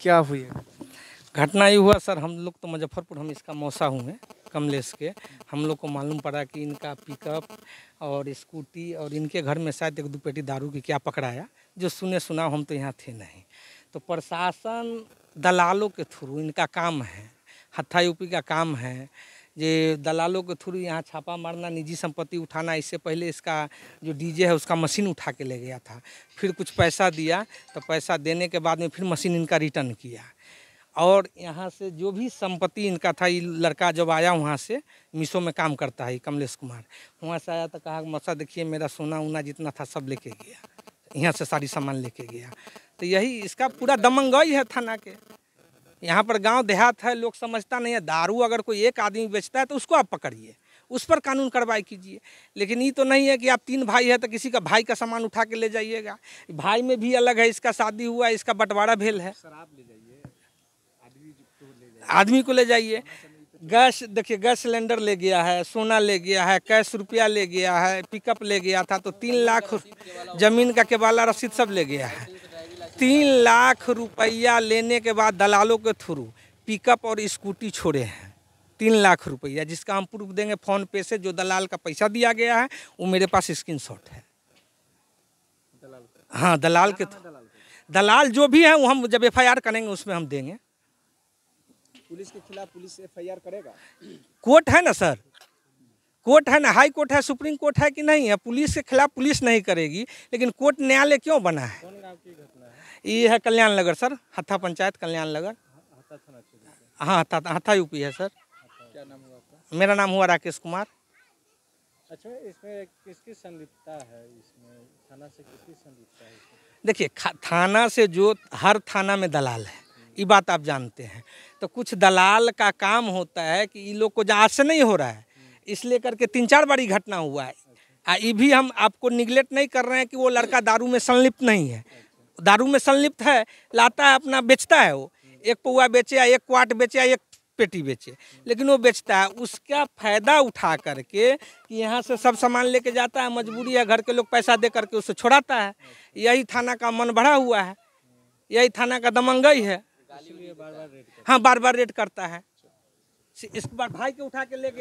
क्या हुई है घटना ये हुआ सर हम लोग तो मुजफ्फरपुर हम इसका मौसा हुए हैं कमलेश के हम लोग को मालूम पड़ा कि इनका पिकअप और स्कूटी और इनके घर में शायद एक दो पेटी दारू की क्या पकड़ाया जो सुने सुना हम तो यहाँ थे नहीं तो प्रशासन दलालों के थ्रू इनका काम है हत्था यूपी का काम है जे दलालों के थ्रू यहाँ छापा मारना निजी संपत्ति उठाना इससे पहले इसका जो डीजे है उसका मशीन उठा के ले गया था फिर कुछ पैसा दिया तो पैसा देने के बाद में फिर मशीन इनका रिटर्न किया और यहाँ से जो भी संपत्ति इनका था ये लड़का जब आया वहाँ से मीसो में काम करता है कमलेश कुमार वहाँ से आया तो कहा मसा देखिए मेरा सोना उना जितना था सब लेके गया यहाँ से सारी सामान लेके गया तो यही इसका पूरा दमंगई है थाना के यहाँ पर गांव देहात है लोग समझता नहीं है दारू अगर कोई एक आदमी बेचता है तो उसको आप पकड़िए उस पर कानून कार्रवाई कीजिए लेकिन ये तो नहीं है कि आप तीन भाई है तो किसी का भाई का सामान उठा के ले जाइएगा भाई में भी अलग है इसका शादी हुआ इसका बंटवारा भेल है आदमी को ले जाइए गैस देखिए गैस सिलेंडर ले गया है सोना ले गया है कैश रुपया ले गया है पिकअप ले गया था तो तीन लाख जमीन का केवाला रसीद सब ले गया है तीन लाख रुपया लेने के बाद दलालों के थ्रू पिकअप और स्कूटी छोड़े हैं तीन लाख रुपया जिसका हम प्रूफ देंगे फोन पे से जो दलाल का पैसा दिया गया है वो मेरे पास स्क्रीनशॉट है दलाल हाँ दलाल के थ्रू दलाल जो भी है वो हम जब एफ करेंगे उसमें हम देंगे पुलिस के खिलाफ पुलिस एफ करेगा कोर्ट है ना सर कोर्ट है ना हाई कोर्ट है सुप्रीम कोर्ट है कि नहीं है पुलिस के खिलाफ पुलिस नहीं करेगी लेकिन कोर्ट न्यायालय क्यों बना है ये है कल्याण नगर सर हत्था पंचायत कल्याण नगर हाँ हत्था हत्था यूपी है सर क्या नाम हुआ आपका मेरा नाम हुआ राकेश कुमार अच्छा इसमें किसकी संलिप्तता है इसमें थाना से किसकी संलिप्तता है देखिए थाना से जो हर थाना में दलाल है ये बात आप जानते हैं तो कुछ दलाल का काम होता है कि ये लोग को जांच से नहीं हो रहा है इसलिए करके तीन चार बारी घटना हुआ है ये भी हम आपको निगलेक्ट नहीं कर रहे हैं कि वो लड़का दारू में संलिप्त नहीं है दारू में संलिप्त है लाता है अपना बेचता है वो एक पौआ बेचे या एक क्वाट बेचे या एक पेटी बेचे लेकिन वो बेचता है उसका फायदा उठा करके यहाँ से सब सामान लेके जाता है मजबूरी है घर के लोग पैसा दे करके उसे छोड़ाता है यही थाना का मन भरा हुआ है यही थाना का दमंगई है हाँ बार बार रेड करता है इस बार भाई के उठा के लेके